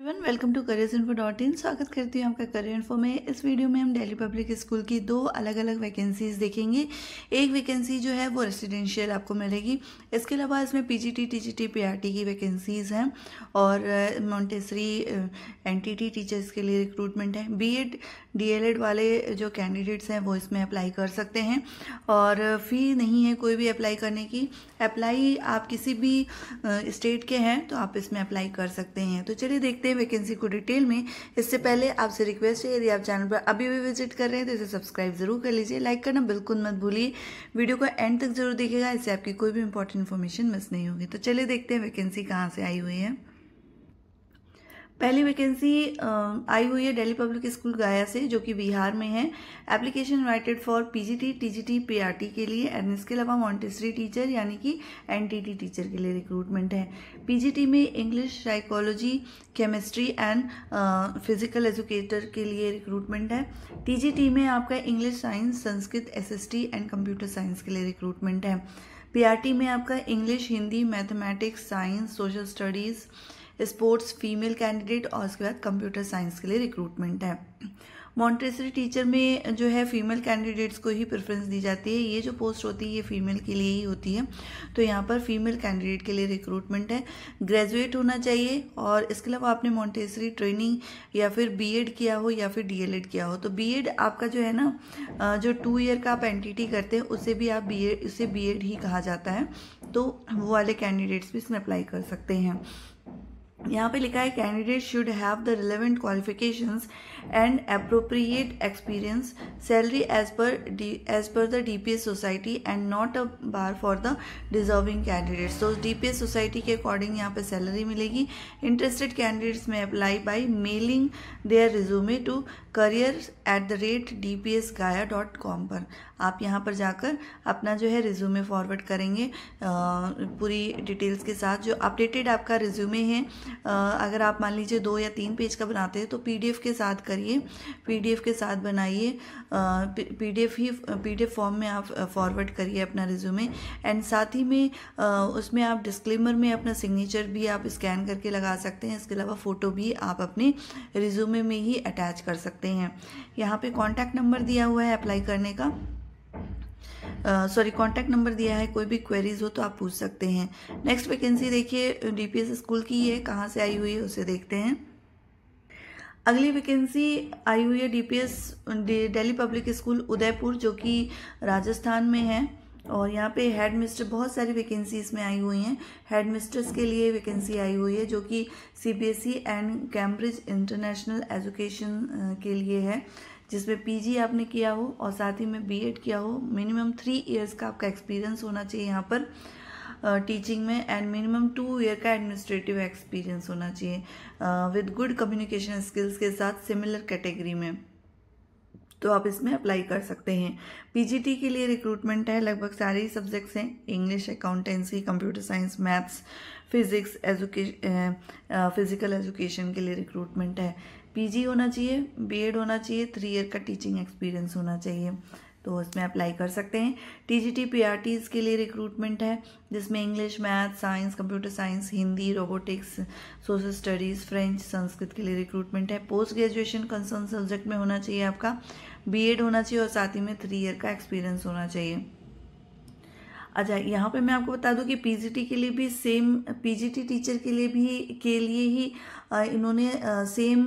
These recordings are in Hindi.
Avon welcome to career info dot in स्वागत करती हूँ आपका करियर इन्फो में इस वीडियो में हम दिल्ली पब्लिक स्कूल की दो अलग अलग वैकेंसीज देखेंगे एक वैकेंसी जो है वो रेसिडेंशियल आपको मिलेगी इसके अलावा इसमें पीजीटी टीजीटी पीआरटी की वैकेंसीज हैं और मोन्टेसरी एनटीटी टीचर्स के लिए रिक्रूटमेंट है एल एड वाले जो कैंडिडेट्स हैं वो इसमें अप्लाई कर सकते हैं और फ़ी नहीं है कोई भी अप्लाई करने की अप्लाई आप किसी भी स्टेट के हैं तो आप इसमें अप्लाई कर सकते हैं तो चलिए देखते देखते हैं वैकेंसी को डिटेल में इससे पहले आपसे रिक्वेस्ट है यदि आप चैनल पर अभी भी विजिट कर रहे हैं तो इसे सब्सक्राइब जरूर कर लीजिए लाइक करना बिल्कुल मत भूलिए वीडियो को एंड तक जरूर देखेगा इससे आपकी कोई भी इंपॉर्टेंट इन्फॉर्मेशन मिस नहीं होगी तो चलिए देखते हैं वैकेंसी कहाँ से आई हुई है पहली वैकेंसी आई हुई है दिल्ली पब्लिक स्कूल गया से जो कि बिहार में है application invited for PGT TGT PRT के लिए एंड इसके अलावा मॉन्टेसरी टीचर यानी कि एनटीटी टीचर के लिए रिक्रूटमेंट है पीजीटी में English psychology chemistry and physical educator के लिए रिक्रूटमेंट है टी में आपका English science Sanskrit S and computer science के लिए रिक्रूटमेंट है पी में आपका English Hindi mathematics science social studies sports female candidate और उसके बाद कंप्यूटर साइंस के लिए रिक्रूटमेंट है मॉन्टेसरी टीचर में जो है फीमेल कैंडिडेट्स को ही प्रेफरेंस दी जाती है ये जो पोस्ट होती है ये फीमेल के लिए ही होती है तो यहाँ पर फीमेल कैंडिडेट के लिए रिक्रूटमेंट है ग्रेजुएट होना चाहिए और इसके अलावा आपने मॉन्टेसरी ट्रेनिंग या फिर बीएड किया हो या फिर डीएलएड किया हो तो बीएड आपका जो है ना जो टू ईयर का आप एंटिटी करते हैं उसे भी आप बी उसे बी ही कहा जाता है तो वो वाले कैंडिडेट्स भी इसमें अप्लाई कर सकते हैं यहाँ पे लिखा है candidate should have the relevant qualifications and appropriate experience salary as per D as per the D P S society and not a bar for the deserving candidates तो डी पी एस सोसाइटी के अकॉर्डिंग यहाँ पे सैलरी मिलेगी interested candidates may apply by mailing their resume to career at the rate D P S Gaya dot com पर आप यहाँ पर जाकर अपना जो है रिज्यूमे फॉरवर्ड करेंगे पूरी डिटेल्स के साथ जो अपडेटेड आपका रिज्यूमे है अगर आप मान लीजिए दो या तीन पेज का बनाते हैं तो पीडीएफ के साथ करिए पीडीएफ के साथ बनाइए पीडीएफ ही पीडीएफ फॉर्म में आप फॉरवर्ड करिए अपना रिज्यूमे एंड साथ ही में उसमें आप डिस्क्लेमर में अपना सिग्नेचर भी आप स्कैन करके लगा सकते हैं इसके अलावा फ़ोटो भी आप अपने रिज्यूमे में ही अटैच कर सकते हैं यहाँ पर कॉन्टैक्ट नंबर दिया हुआ है अप्लाई करने का सॉरी कॉन्टैक्ट नंबर दिया है कोई भी क्वेरीज हो तो आप पूछ सकते हैं नेक्स्ट वैकेंसी देखिए डीपीएस स्कूल की है कहाँ से आई हुई है उसे देखते हैं अगली वैकेंसी आई हुई है DPS Delhi public school Udaipur जो कि राजस्थान में है और यहाँ पे हेड मिस्टर बहुत सारी वैकेंसी इसमें आई हुई हैं हेड मिस्टर्स के लिए वैकेंसी आई हुई है जो कि CBSE and Cambridge international education के लिए है जिसमें पीजी आपने किया हो और साथ ही में बीएड किया हो मिनिमम थ्री इयर्स का आपका एक्सपीरियंस होना चाहिए यहाँ पर टीचिंग में एंड मिनिमम टू ईयर का एडमिनिस्ट्रेटिव एक्सपीरियंस होना चाहिए विद गुड कम्युनिकेशन स्किल्स के साथ सिमिलर कैटेगरी में तो आप इसमें अप्लाई कर सकते हैं पीजीटी के लिए रिक्रूटमेंट है लगभग सारे ही सब्जेक्ट्स हैं English accountancy computer science maths physics education physical education के लिए रिक्रूटमेंट है पीजी होना चाहिए बीएड होना चाहिए थ्री ईयर का टीचिंग एक्सपीरियंस होना चाहिए तो उसमें अप्लाई कर सकते हैं T G T P R Ts के लिए रिक्रूटमेंट है जिसमें English math science computer science Hindi robotics social studies French Sanskrit के लिए रिक्रूटमेंट है पोस्ट ग्रेजुएशन कंसर्न सब्जेक्ट में होना चाहिए आपका बीएड होना चाहिए और साथ ही में थ्री ईयर का एक्सपीरियंस होना चाहिए अच्छा यहाँ पे मैं आपको बता दूँ कि पीजीटी के लिए भी सेम पीजीटी टीचर के लिए भी के लिए ही इन्होंने सेम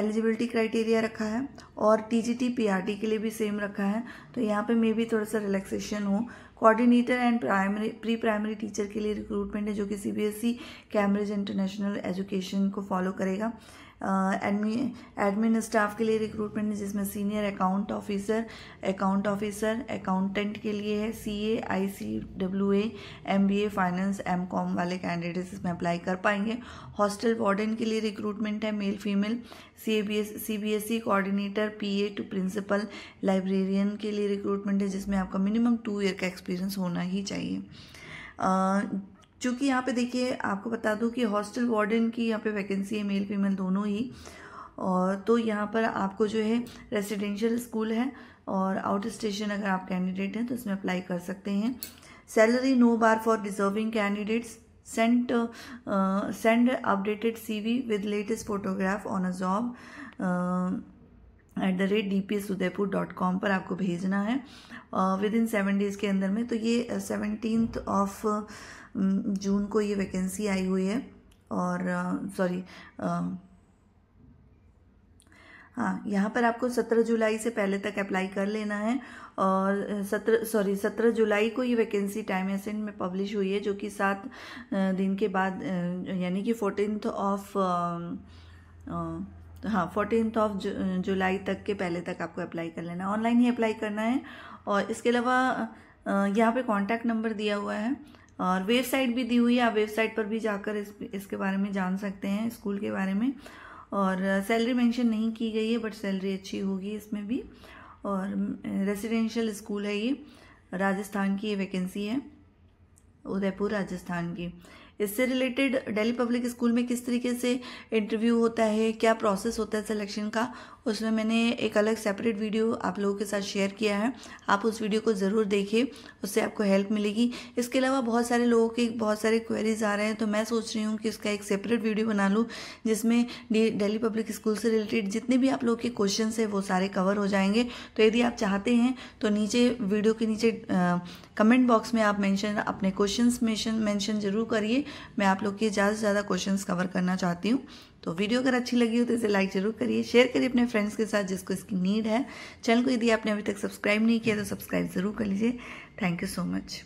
एलिजिबिलिटी क्राइटेरिया रखा है और T G T P R T के लिए भी सेम रखा है तो यहाँ पे मे भी थोड़ा सा रिलैक्सेशन हो coordinator and primary pre primary teacher के लिए रिक्रूटमेंट है जो कि C B S E Cambridge international education को फॉलो करेगा एडमिन एडमिन स्टाफ के लिए रिक्रूटमेंट है जिसमें senior account officer account officer accountant के लिए है C A I C W A M B A finance M com वाले कैंडिडेट्स इसमें अप्लाई कर पाएंगे हॉस्टल वार्डन के लिए रिक्रूटमेंट है male female C A B S C B S E coordinator P A to principal librarian के लिए रिक्रूटमेंट है जिसमें आपका मिनिमम टू ईयर का एक्सपीरियंस होना ही चाहिए चूँकि यहाँ पे देखिए आपको बता दूँ कि हॉस्टल वार्डन की यहाँ पे वैकेंसी है मेल फीमेल दोनों ही और तो यहाँ पर आपको जो है रेजिडेंशियल स्कूल है और आउट स्टेशन अगर आप कैंडिडेट हैं तो इसमें अप्लाई कर सकते हैं salary no bar for deserving candidates send send updated C with latest photograph on a job at the rate D P S Udaipur dot com पर आपको भेजना है विद इन सेवन डेज़ के अंदर में तो ये सेवनटीन ऑफ जून को ये वैकेंसी आई हुई है और सॉरी uh, हाँ यहाँ पर आपको सत्रह जुलाई से पहले तक अप्लाई कर लेना है और सत्रह सॉरी सत्रह जुलाई को ये वैकेंसी टाइम एसेंट में पब्लिश हुई है जो कि सात दिन के बाद यानी कि फोर्टीन ऑफ हाँ फोर्टीन ऑफ जु, जुलाई तक के पहले तक आपको अप्लाई कर लेना है ऑनलाइन ही अप्लाई करना है और इसके अलावा यहाँ पे कांटेक्ट नंबर दिया हुआ है और वेबसाइट भी दी हुई है आप वेबसाइट पर भी जाकर इस इसके बारे में जान सकते हैं स्कूल के बारे में और सैलरी मेंशन नहीं की गई है बट सैलरी अच्छी होगी इसमें भी और रेजिडेंशियल स्कूल है ये राजस्थान की ये वैकेंसी है उदयपुर राजस्थान की इससे रिलेटेड दिल्ली पब्लिक स्कूल में किस तरीके से इंटरव्यू होता है क्या प्रोसेस होता है सिलेक्शन का उसमें मैंने एक अलग सेपरेट वीडियो आप लोगों के साथ शेयर किया है आप उस वीडियो को ज़रूर देखिए उससे आपको हेल्प मिलेगी इसके अलावा बहुत सारे लोगों के बहुत सारे क्वेरीज आ रहे हैं तो मैं सोच रही हूँ कि उसका एक सेपरेट वीडियो बना लूँ जिसमें डेली पब्लिक स्कूल से रिलेटेड जितने भी आप लोगों के क्वेश्चन है वो सारे कवर हो जाएंगे तो यदि आप चाहते हैं तो नीचे वीडियो के नीचे कमेंट बॉक्स में आप मैंशन अपने क्वेश्चन मैंशन जरूर करिए मैं आप लोग के ज़्यादा से ज़्यादा क्वेश्चंस कवर करना चाहती हूँ तो वीडियो अगर अच्छी लगी हो तो इसे लाइक जरूर करिए शेयर करिए अपने फ्रेंड्स के साथ जिसको इसकी नीड है चैनल को यदि आपने अभी तक सब्सक्राइब नहीं किया तो सब्सक्राइब ज़रूर कर लीजिए थैंक यू सो मच